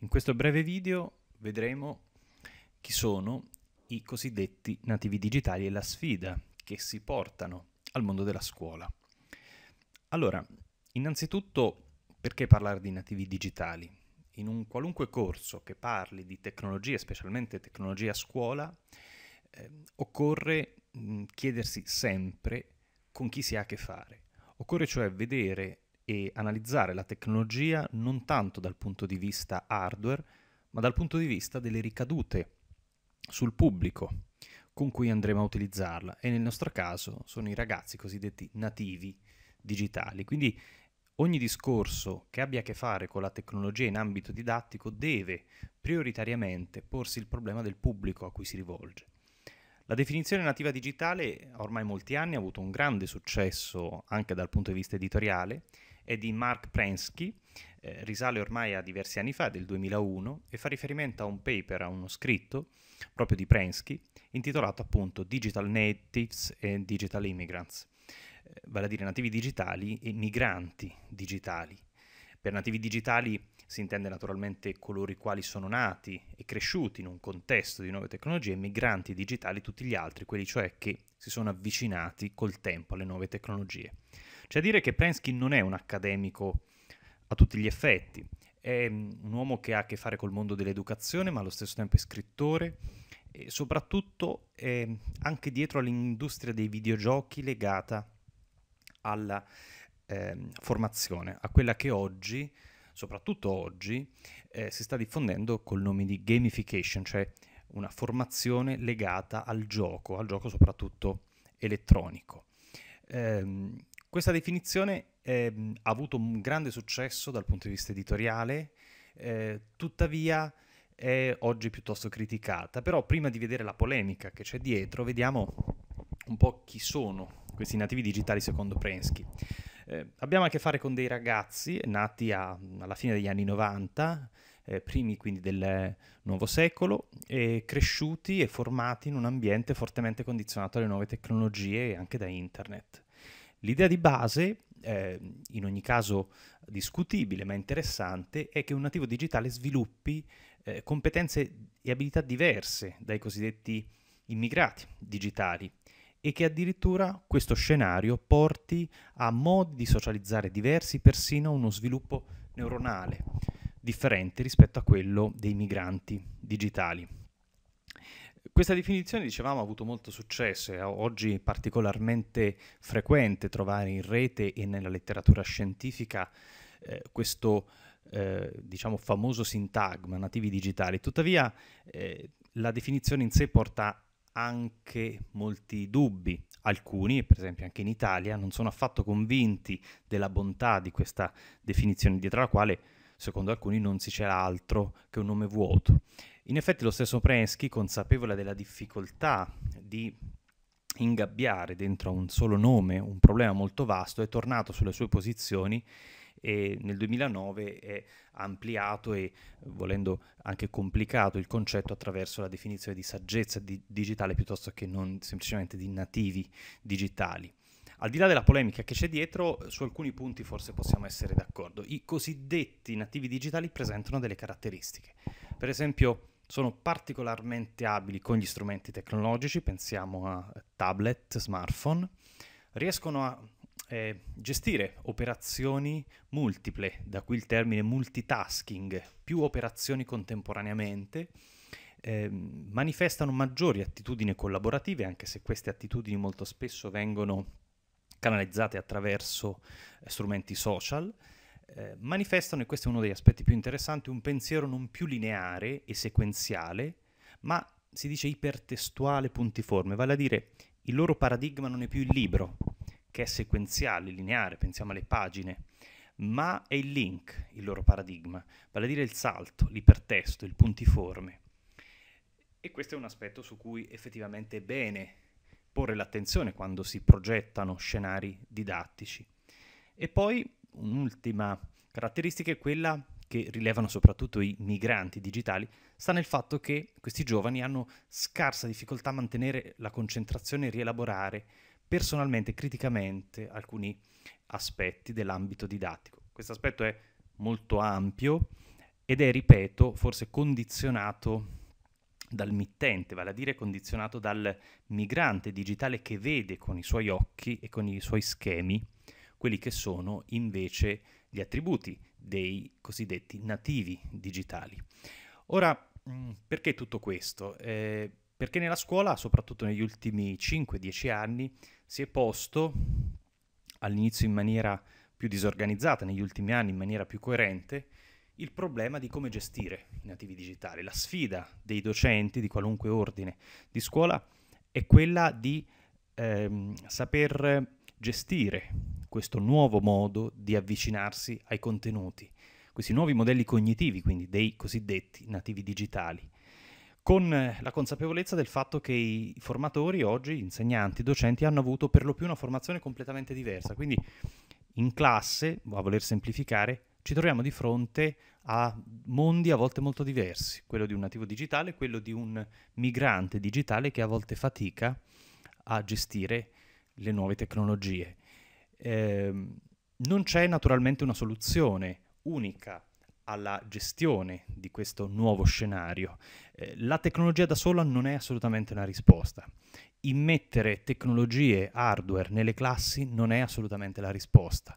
In questo breve video vedremo chi sono i cosiddetti nativi digitali e la sfida che si portano al mondo della scuola. Allora, innanzitutto perché parlare di nativi digitali? In un qualunque corso che parli di tecnologia, specialmente tecnologia a scuola, eh, occorre mh, chiedersi sempre con chi si ha a che fare. Occorre cioè vedere e analizzare la tecnologia non tanto dal punto di vista hardware, ma dal punto di vista delle ricadute sul pubblico con cui andremo a utilizzarla e nel nostro caso sono i ragazzi cosiddetti nativi digitali. Quindi ogni discorso che abbia a che fare con la tecnologia in ambito didattico deve prioritariamente porsi il problema del pubblico a cui si rivolge. La definizione nativa digitale ormai molti anni ha avuto un grande successo anche dal punto di vista editoriale è di Mark Prensky, eh, risale ormai a diversi anni fa, del 2001, e fa riferimento a un paper, a uno scritto proprio di Prensky, intitolato appunto Digital Natives and Digital Immigrants, eh, vale a dire nativi digitali e migranti digitali. Per nativi digitali si intende naturalmente coloro i quali sono nati e cresciuti in un contesto di nuove tecnologie, e migranti digitali tutti gli altri, quelli cioè che si sono avvicinati col tempo alle nuove tecnologie. Cioè a dire che Prensky non è un accademico a tutti gli effetti, è mm, un uomo che ha a che fare col mondo dell'educazione, ma allo stesso tempo è scrittore e soprattutto è anche dietro all'industria dei videogiochi legata alla eh, formazione, a quella che oggi, soprattutto oggi, eh, si sta diffondendo col nome di gamification, cioè una formazione legata al gioco, al gioco soprattutto elettronico. Eh, questa definizione eh, ha avuto un grande successo dal punto di vista editoriale, eh, tuttavia è oggi piuttosto criticata. Però prima di vedere la polemica che c'è dietro, vediamo un po' chi sono questi nativi digitali secondo Prensky. Eh, abbiamo a che fare con dei ragazzi nati a, alla fine degli anni 90, eh, primi quindi del nuovo secolo, e cresciuti e formati in un ambiente fortemente condizionato alle nuove tecnologie e anche da internet. L'idea di base, eh, in ogni caso discutibile ma interessante, è che un nativo digitale sviluppi eh, competenze e abilità diverse dai cosiddetti immigrati digitali e che addirittura questo scenario porti a modi di socializzare diversi, persino a uno sviluppo neuronale differente rispetto a quello dei migranti digitali. Questa definizione, dicevamo, ha avuto molto successo e oggi è particolarmente frequente trovare in rete e nella letteratura scientifica eh, questo eh, diciamo famoso sintagma nativi digitali. Tuttavia eh, la definizione in sé porta anche molti dubbi. Alcuni, per esempio anche in Italia, non sono affatto convinti della bontà di questa definizione, dietro la quale, secondo alcuni, non si c'era altro che un nome vuoto. In effetti lo stesso Prensky, consapevole della difficoltà di ingabbiare dentro a un solo nome un problema molto vasto, è tornato sulle sue posizioni e nel 2009 è ampliato e volendo anche complicato il concetto attraverso la definizione di saggezza di digitale piuttosto che non semplicemente di nativi digitali. Al di là della polemica che c'è dietro, su alcuni punti forse possiamo essere d'accordo. I cosiddetti nativi digitali presentano delle caratteristiche. Per esempio, sono particolarmente abili con gli strumenti tecnologici, pensiamo a tablet, smartphone, riescono a eh, gestire operazioni multiple, da qui il termine multitasking, più operazioni contemporaneamente, eh, manifestano maggiori attitudini collaborative, anche se queste attitudini molto spesso vengono canalizzate attraverso eh, strumenti social, eh, manifestano, e questo è uno degli aspetti più interessanti, un pensiero non più lineare e sequenziale, ma si dice ipertestuale puntiforme, vale a dire il loro paradigma non è più il libro, che è sequenziale, lineare, pensiamo alle pagine, ma è il link, il loro paradigma, vale a dire il salto, l'ipertesto, il puntiforme. E questo è un aspetto su cui effettivamente è bene porre l'attenzione quando si progettano scenari didattici. E poi un'ultima caratteristica è quella che rilevano soprattutto i migranti digitali, sta nel fatto che questi giovani hanno scarsa difficoltà a mantenere la concentrazione e rielaborare personalmente, criticamente, alcuni aspetti dell'ambito didattico. Questo aspetto è molto ampio ed è, ripeto, forse condizionato dal mittente, vale a dire condizionato dal migrante digitale che vede con i suoi occhi e con i suoi schemi quelli che sono invece gli attributi dei cosiddetti nativi digitali. Ora, mm, perché tutto questo? Eh, perché nella scuola, soprattutto negli ultimi 5-10 anni, si è posto all'inizio in maniera più disorganizzata, negli ultimi anni in maniera più coerente, il problema di come gestire i nativi digitali. La sfida dei docenti di qualunque ordine di scuola è quella di ehm, saper gestire questo nuovo modo di avvicinarsi ai contenuti, questi nuovi modelli cognitivi, quindi dei cosiddetti nativi digitali, con eh, la consapevolezza del fatto che i formatori oggi, insegnanti, docenti, hanno avuto per lo più una formazione completamente diversa. Quindi in classe, a voler semplificare, ci troviamo di fronte a mondi a volte molto diversi, quello di un nativo digitale, quello di un migrante digitale che a volte fatica a gestire le nuove tecnologie. Ehm, non c'è naturalmente una soluzione unica alla gestione di questo nuovo scenario. Eh, la tecnologia da sola non è assolutamente una risposta. Immettere tecnologie hardware nelle classi non è assolutamente la risposta.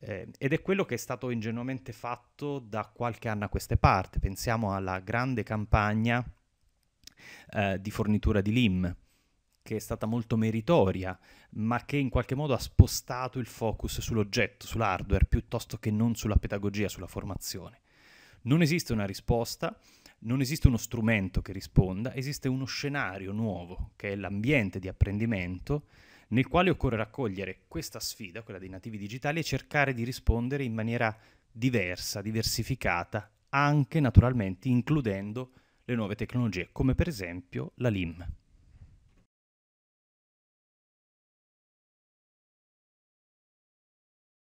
Eh, ed è quello che è stato ingenuamente fatto da qualche anno a queste parti. Pensiamo alla grande campagna eh, di fornitura di LIM, che è stata molto meritoria, ma che in qualche modo ha spostato il focus sull'oggetto, sull'hardware, piuttosto che non sulla pedagogia, sulla formazione. Non esiste una risposta, non esiste uno strumento che risponda, esiste uno scenario nuovo, che è l'ambiente di apprendimento, nel quale occorre raccogliere questa sfida, quella dei nativi digitali, e cercare di rispondere in maniera diversa, diversificata, anche naturalmente includendo le nuove tecnologie, come per esempio la LIM.